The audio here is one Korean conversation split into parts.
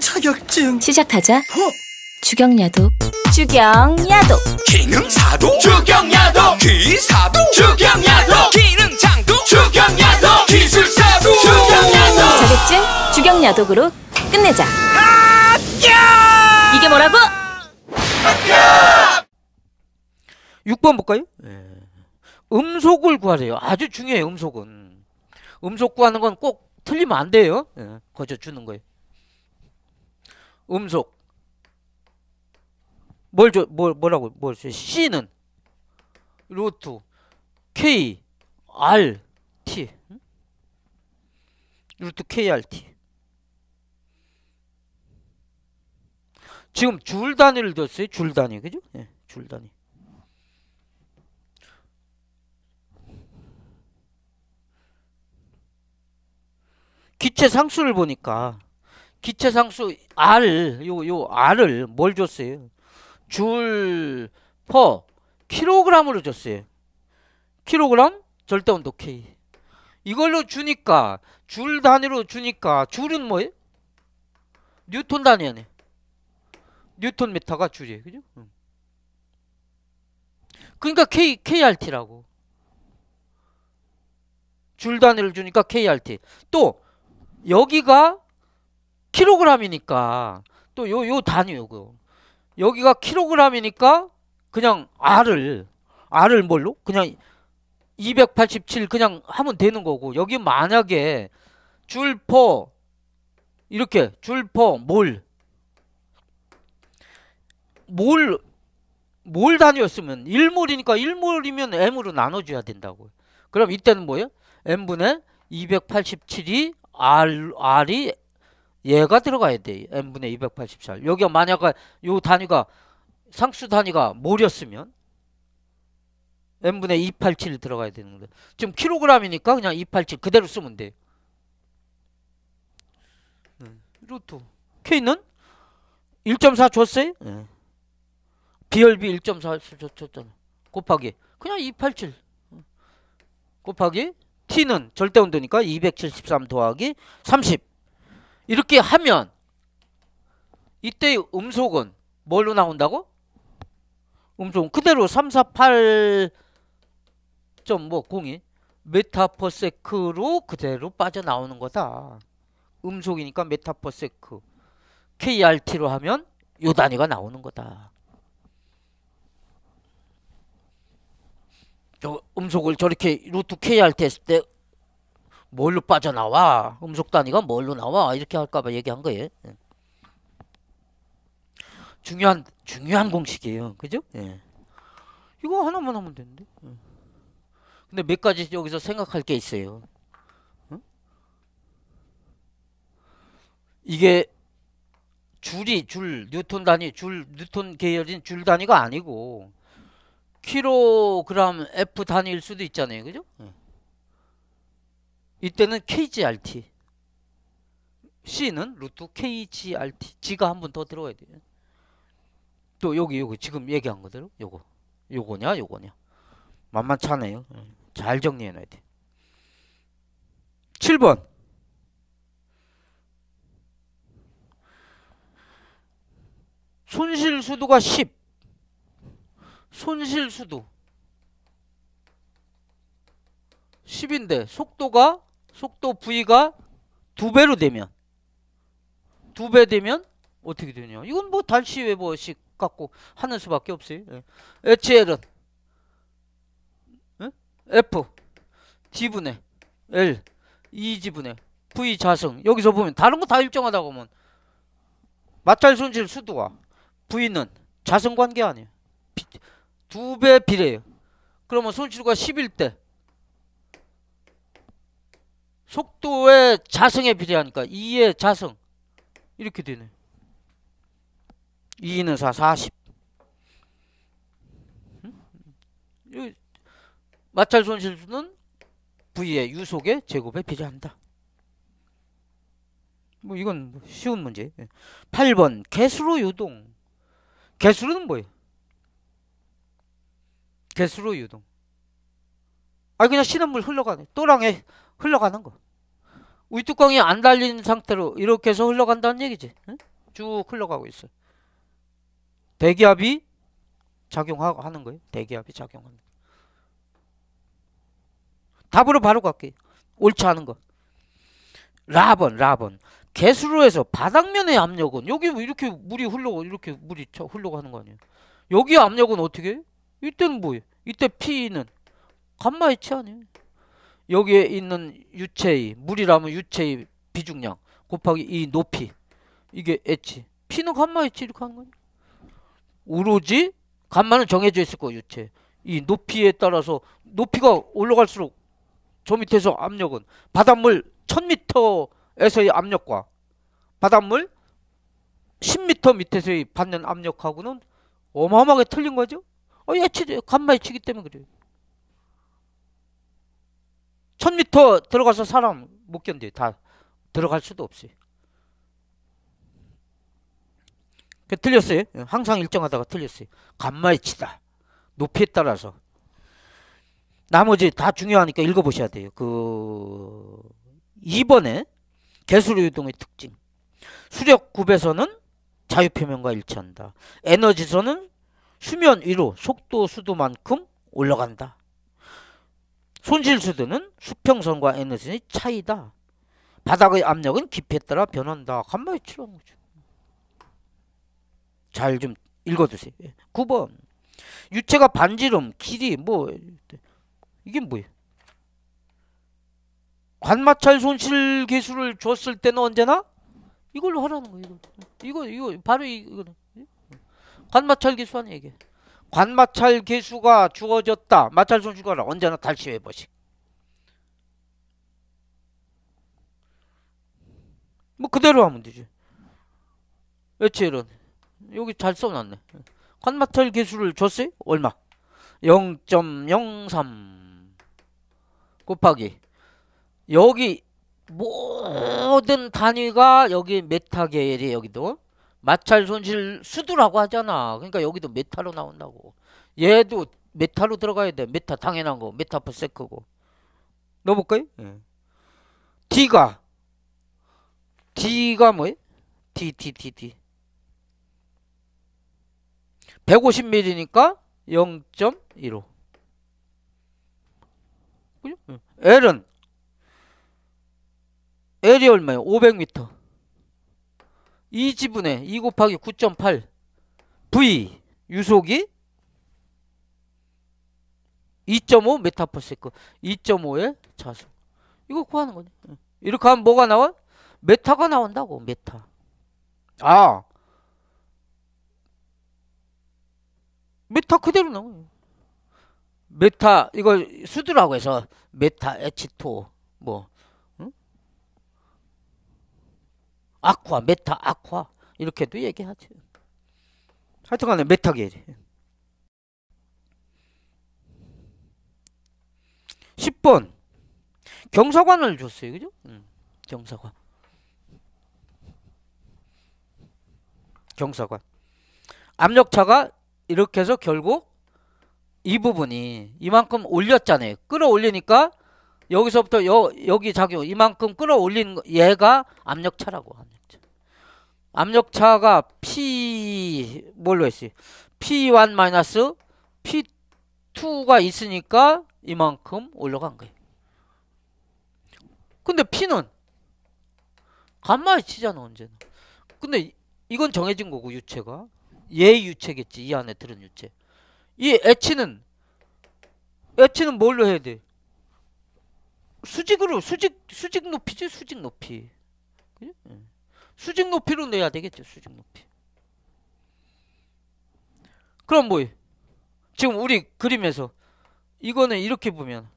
자격증 시작하자 어? 주경야도 주경야도 기능사도 주경야도 기사도 주경야도 기능장도 주경야도 기술사도 주경야도 자격증 주경야독으로 끝내자 이게 뭐라고? 6번 볼까요? 네. 음속을 구하래요. 아주 중요해요. 음속은. 음속 구하는 건 꼭 틀리면 안 돼요. 네, 거저 주는 거예요. 음속 뭘, 줘, 뭘 뭐라고 뭘 줘, C는 루트 K R T 루트 K R T 지금 줄 단위를 뒀어요 줄 단위 그죠? 예, 줄 단위 기체 상수를 보니까 기체상수 R 요 요 R을 뭘 줬어요? 줄 퍼 킬로그램으로 줬어요. 킬로그램 절대 온도 K. 이걸로 주니까 줄 단위로 주니까 줄은 뭐예요? 뉴턴 단위 아니에요. 뉴턴 메타가 줄이에요. 그죠? 응. 그러니까 K, KRT라고. 줄 단위를 주니까 KRT. 또 여기가 킬로그램이니까 또 요 요 단위 요거 여기가 킬로그램이니까 그냥 R을 R을 뭘로 그냥 287 그냥 하면 되는 거고 여기 만약에 줄퍼 이렇게 줄퍼 몰몰 몰 단위였으면 1몰이니까 1몰이면 m으로 나눠줘야 된다고 그럼 이때는 뭐예요? m분의 287이 R, R이 얘가 들어가야 돼. n분의 284. 여기 만약에 요 단위가 상수 단위가 몰이었으면 n분의 287이 들어가야 되는데 지금 킬로그램이니까 그냥 287 그대로 쓰면 돼. 네. 루트 k는 1.4 줬어요? 네. BLB 1.4 줬잖아. 곱하기 그냥 287 곱하기 t는 절대 온도니까 273 더하기 30 이렇게 하면 이때 음속은 뭘로 나온다고? 음속은 그대로 3 4 8뭐0이 메타퍼세크로 그대로 빠져나오는 거다. 음속이니까 메타퍼세크 KRT로 하면 요 단위가 나오는 거다. 저 음속을 저렇게 루트 KRT 했을 때 뭘로 빠져나와? 음속 단위가 뭘로 나와? 이렇게 할까봐 얘기한 거예요. 예. 중요한 중요한 공식이에요. 그죠? 예. 이거 하나만 하면 되는데. 예. 근데 몇 가지 여기서 생각할 게 있어요. 어? 이게 줄이 줄 뉴턴 단위 줄 뉴턴 계열인 줄 단위가 아니고 킬로그램 F 단위일 수도 있잖아요. 그죠? 예. 이때는 KGRT C는 루트 KGRT G가 한 번 더 들어가야 돼요 또 여기 여기 지금 얘기한 거대로 요거 요거냐 요거냐 만만찮아요 예. 잘 정리해 놔야 돼 7번 손실수도가 10 손실수도 10인데 속도가 속도 V가 두 배로 되면 두 배 되면 어떻게 되냐 이건 뭐 달시 외버식 갖고 하는 수밖에 없지 예. HL은 예? F D분의 L e 지분의 V 자승 여기서 보면 다른 거 다 일정하다고 하면 마찰 손실 수두와 V는 자승 관계 아니에요 두 배 비례예요 그러면 손실과 11대 속도의 자성에 비례하니까 2의 자성 이렇게 되네 2는 4 40 음? 마찰 손실수는 V의 유속의 제곱에 비례한다 뭐 이건 뭐 쉬운 문제 8번 예. 개수로 유동 개수로는 뭐예요? 개수로 유동 아 그냥 쉬는 물 흘러가네 또랑에 흘러가는 거. 우리 뚜껑이 안 달린 상태로 이렇게 해서 흘러간다는 얘기지. 응? 쭉 흘러가고 있어. 대기압이 작용하는 거예요. 대기압이 작용하는 거. 답으로 바로 갈게. 요 옳지 않은 거. 라번, 라번. 개수로 해서 바닥면의 압력은 여기 뭐 이렇게 물이 흘러 가 이렇게 물이 흘러가는 거 아니에요. 여기 압력은 어떻게? 해? 이때는 뭐예요? 이때 P는 감마 이치 아니에요. 여기에 있는 유체의 물이라면 유체의 비중량 곱하기 이 높이 이게 h p는 감마 h 이렇게 하는 거죠 오로지 감마는 정해져 있을 거예요 유체 이 높이에 따라서 높이가 올라갈수록 저 밑에서 압력은 바닷물 1000m에서의 압력과 바닷물 10m 밑에서의 받는 압력하고는 어마어마하게 틀린 거죠 어, 예치, 감마 예치기 때문에 그래요 천 미터 들어가서 사람 못 견뎌. 요다 들어갈 수도 없어요. 그 틀렸어요. 예, 항상 일정하다가 틀렸어요. 간마의 치다. 높이에 따라서. 나머지 다 중요하니까 읽어보셔야 돼요. 그이번에 개수로 유동의 특징. 수력 굽에서는 자유표면과 일치한다. 에너지선은 수면 위로 속도 수도만큼 올라간다. 손실수도는 수평선과 에너지의 차이다. 바닥의 압력은 깊이에 따라 변한다. 간만에 치러온 거죠. 잘 좀 읽어두세요. 9번 예. 유체가 반지름, 길이 뭐 이게 뭐예요? 관마찰 손실 개수를 줬을 때는 언제나 이걸로 하라는 거예요. 이거 이거, 이거 바로 이거 예? 관마찰 개수 아니에요 이게. 관마찰 개수가 주어졌다. 마찰 손실과를 언제나 달치해 보시. 뭐 그대로 하면 되지. 며칠은 여기 잘 써놨네. 관마찰 개수를 줬어요? 얼마? 0.03 곱하기 여기 모든 단위가 여기 메타겔이 여기도 마찰 손실 수두라고 하잖아. 그러니까 여기도 메타로 나온다고. 얘도 메타로 들어가야 돼. 메타 당연한 거. 메타 퍼 세크고. 넣어볼까요? 예. D가 D가 뭐예요? D D D D 150mm니까 0.15 그죠? 예. L은 L이 얼마예요? 500m 2 지분의 2 곱하기 9.8 V 유속이 2.5 메타퍼세크 2.5의 자수 이거 구하는 거지 이렇게 하면 뭐가 나와? 메타가 나온다고 메타 아 메타 그대로 나와요 메타 이거 수두라고 해서 메타 에치토 뭐 아쿠아, 메타, 아쿠아 이렇게도 얘기하죠. 하여튼간에 메타계열 10번 경사관을 줬어요. 그죠? 음, 경사관. 경사관. 압력차가 이렇게 해서 결국 이 부분이 이만큼 올렸잖아요. 끌어올리니까 여기서부터 여, 여기 작용 이만큼 끌어올리는 거 얘가 압력차라고 압력차. 압력차가 P 뭘로 했어요? P1 마이너스 P2가 있으니까 이만큼 올라간 거예요. 근데 P는 간만에 치잖아 언제나. 근데 이건 정해진 거고 유체가 얘 유체겠지 이 안에 들은 유체. 이 H는 H는 뭘로 해야 돼? 수직으로 수직 수직 높이지 수직 높이 수직 높이로 내야 되겠죠 수직 높이 그럼 뭐 지금 우리 그림에서 이거는 이렇게 보면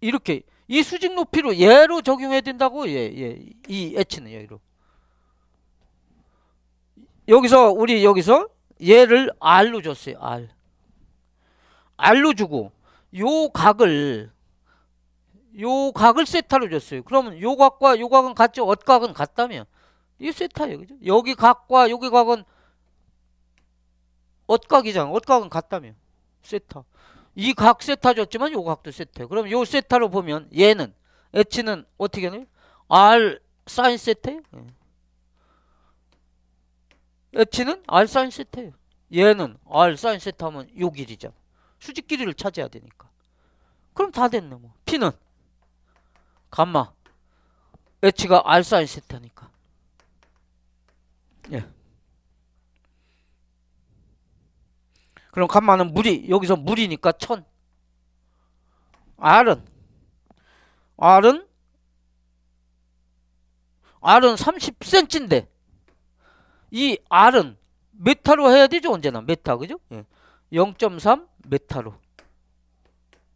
이렇게 이 수직 높이로 얘로 적용해야 된다고 예 예이 H는 여기로 여기서 우리 여기서 얘를 R로 줬어요 R R로 주고 요 각을 요 각을 세타로 줬어요. 그러면 요 각과 요 각은 같죠? 엇각은 같다면 이 세타예요. 그죠? 여기 각과 여기 각은 엇각이잖아. 엇각은 같다면 세타. 이 각 세타 줬지만 요 각도 세타. 예요 그럼 요 세타로 보면 얘는 H는 어떻게 되요? R 사인 세타예요. 예. H는 R 사인 세타예요. 얘는 R 사인 세타면 하요 길이잖아. 수직 길이를 찾아야 되니까. 그럼 다 됐네 뭐. P는 감마 H가 알 사인 시타니까 예. 그럼 감마는 물이 여기서 물이니까 천 R은 R은 R은 30cm인데 이 R은 메타로 해야 되죠 언제나 메타 그죠? 예. 0.3 메타로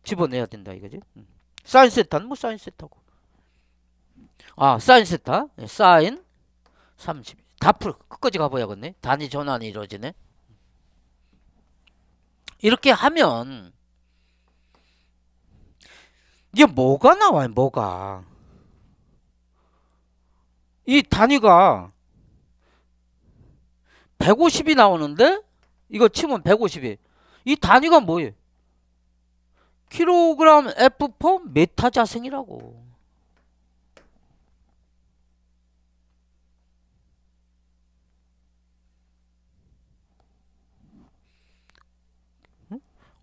집어내야 된다 이거지. 음. 사인 세타는 뭐 사인 세타고. 아 사인 세타 예, 사인 30다풀 끝까지 가봐야겠네 단위 전환이 이루어지네 이렇게 하면 이게 뭐가 나와요 뭐가 이 단위가 150이 나오는데 이거 치면 150이 이 단위가 뭐예요 킬로그램 F4 메타 자생이라고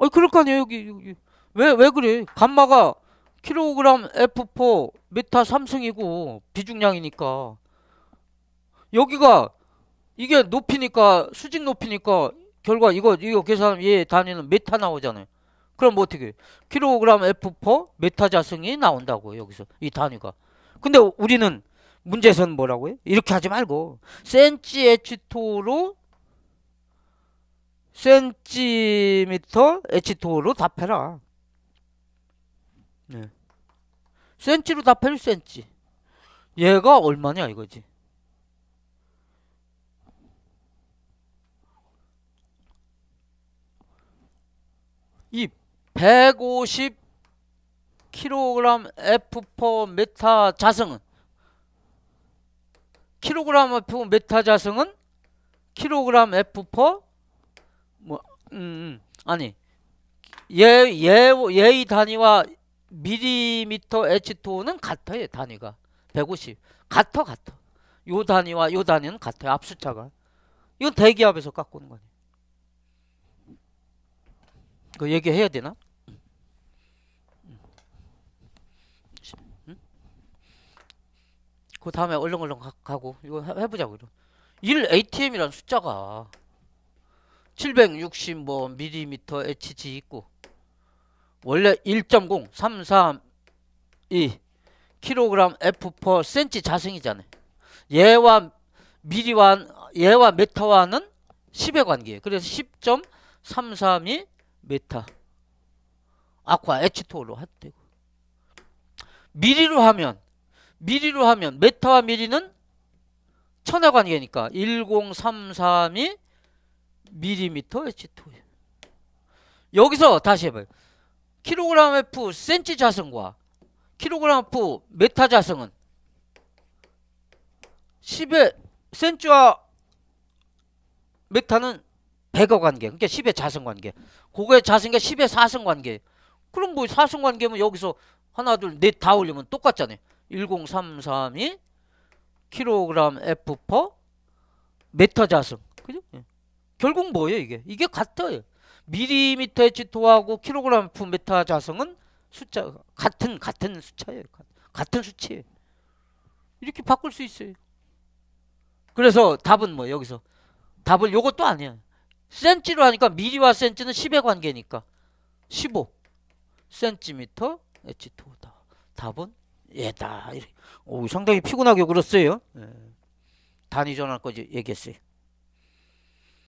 아니 어, 그럴 거 아니에요 여기 여기 왜 왜 그래 감마가 킬로그램 F4 메타 삼승이고 비중량이니까 여기가 이게 높이니까 수직 높이니까 결과 이거 이거 계산 얘 단위는 메타 나오잖아요 그럼 뭐 어떻게 킬로그램 F4 메타 자승이 나온다고 여기서 이 단위가 근데 우리는 문제에서는 뭐라고해 이렇게 하지 말고 센치 H2로 센티미터 H2O로 답해라. 네. 센치로 답해요, 센치. 얘가 얼마냐, 이거지. 이 150kg F/m 자승은 킬로그램 F 메타 자승은 킬로그램 F/m 음, 음, 아니 예, 예, 예의 단위와 밀리미터 h 2는 같아요 단위가 150 같아 같아 요 단위와 요 단위는 같아요 압수차가 이건 대기압에서 깎고는 거니 그 얘기해야 되나? 응? 음. 그 다음에 얼렁얼렁 가고 가 이거 해보자고 이런 1 ATM이라는 숫자가 760뭐 밀리미터 HG 있고 원래 1.0332 킬로그램 F4 센치 자승이잖아요. 얘와 미리와 얘와 메타와는 10의 관계예요. 그래서 10.332 메타 아쿠아 H2O로 하도 되고 미리로 하면 미리로 하면 메타와 미리는 천의 관계니까 10332 미리미터 H2. 여기서 다시 해봐요. 킬로그램 F 센치 자성과 킬로그램 F 메타 자성은 10의 센치와 메타는 100어 관계. 그러니까 10의 자성 관계. 그거의 자성과 10의 사성 관계. 그럼 뭐 사성 관계면 여기서 하나 둘 넷 다 올리면 똑같잖아요. 10332 킬로그램 F 퍼 메타 자성. 그죠? 예. 결국 뭐예요 이게? 이게 같아요. 미리미터에 지토하고 킬로그램 프 메타 자성은 숫자 같은 같은 숫자예요. 같은 수치예 이렇게 바꿀 수 있어요. 그래서 답은 뭐 여기서 답을 요것도 아니야. 센치로 하니까 미리와 센치는 10의 관계니까 15센치미터에치토다 답은 예다오 상당히 피곤하게 그렸어요. 예. 단위 전환까지 얘기했어요.